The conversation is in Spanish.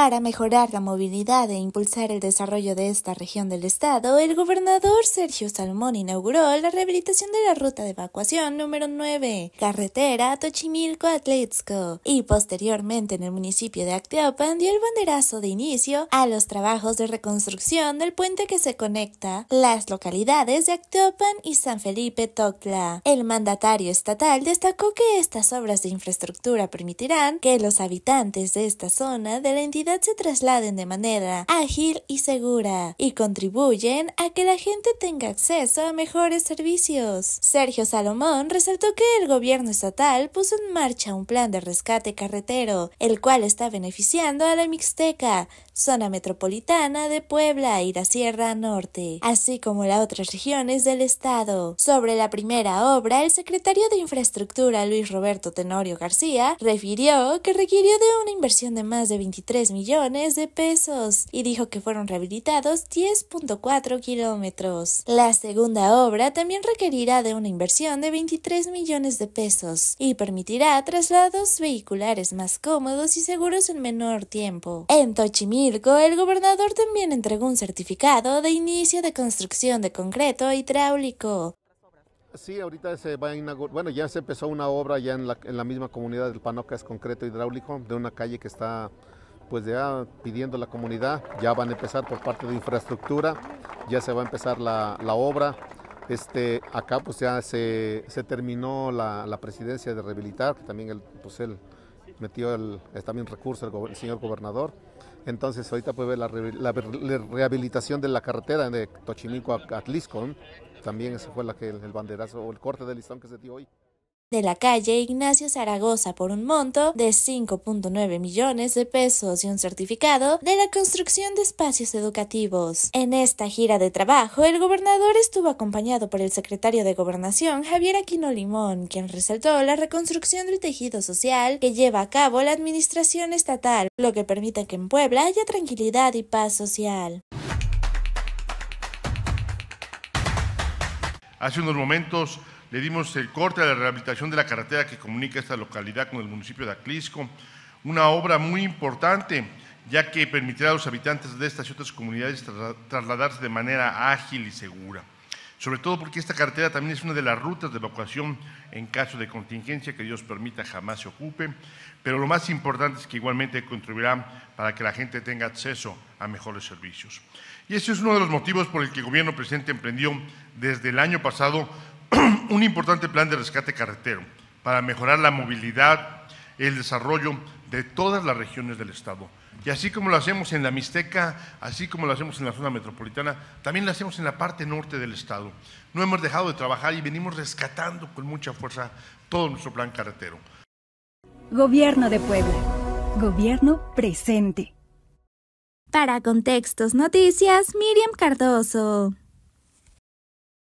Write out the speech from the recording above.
Para mejorar la movilidad e impulsar el desarrollo de esta región del estado, el gobernador Sergio Salmón inauguró la rehabilitación de la ruta de evacuación número 9, carretera Tochimilco Atletzco, y posteriormente en el municipio de Acteopan dio el banderazo de inicio a los trabajos de reconstrucción del puente que se conecta las localidades de Acteopan y San Felipe Tocla. El mandatario estatal destacó que estas obras de infraestructura permitirán que los habitantes de esta zona de la entidad se trasladen de manera ágil y segura y contribuyen a que la gente tenga acceso a mejores servicios. Sergio Salomón resaltó que el gobierno estatal puso en marcha un plan de rescate carretero, el cual está beneficiando a la Mixteca, zona metropolitana de Puebla y la Sierra Norte, así como las otras regiones del estado. Sobre la primera obra, el secretario de Infraestructura Luis Roberto Tenorio García refirió que requirió de una inversión de más de 23 millones de pesos y dijo que fueron rehabilitados 10.4 kilómetros. La segunda obra también requerirá de una inversión de 23 millones de pesos y permitirá traslados vehiculares más cómodos y seguros en menor tiempo. En Tochimilco, el gobernador también entregó un certificado de inicio de construcción de concreto hidráulico. Sí, ahorita se va a inaugurar, bueno, ya se empezó una obra ya en la, en la misma comunidad del Panocas concreto hidráulico, de una calle que está pues ya pidiendo la comunidad, ya van a empezar por parte de infraestructura, ya se va a empezar la, obra. Este, acá pues ya se, terminó la, presidencia de rehabilitar, que también el pues metió el, también recurso el, señor gobernador. Entonces ahorita puede ver la, rehabilitación de la carretera de Tochimilco a, Atlisco, también esa fue la que el, banderazo o el corte de listón que se dio hoy de la calle Ignacio Zaragoza por un monto de 5.9 millones de pesos y un certificado de la construcción de espacios educativos. En esta gira de trabajo, el gobernador estuvo acompañado por el secretario de Gobernación, Javier Aquino Limón, quien resaltó la reconstrucción del tejido social que lleva a cabo la administración estatal, lo que permite que en Puebla haya tranquilidad y paz social. Hace unos momentos le dimos el corte a la rehabilitación de la carretera que comunica esta localidad con el municipio de Aclisco, una obra muy importante, ya que permitirá a los habitantes de estas y otras comunidades trasladarse de manera ágil y segura. Sobre todo porque esta carretera también es una de las rutas de evacuación en caso de contingencia que Dios permita jamás se ocupe, pero lo más importante es que igualmente contribuirá para que la gente tenga acceso a mejores servicios. Y ese es uno de los motivos por el que el gobierno presente emprendió desde el año pasado un importante plan de rescate carretero para mejorar la movilidad, el desarrollo de todas las regiones del Estado. Y así como lo hacemos en la Mixteca, así como lo hacemos en la zona metropolitana, también lo hacemos en la parte norte del Estado. No hemos dejado de trabajar y venimos rescatando con mucha fuerza todo nuestro plan carretero. Gobierno de Puebla. Gobierno presente. Para Contextos Noticias, Miriam Cardoso.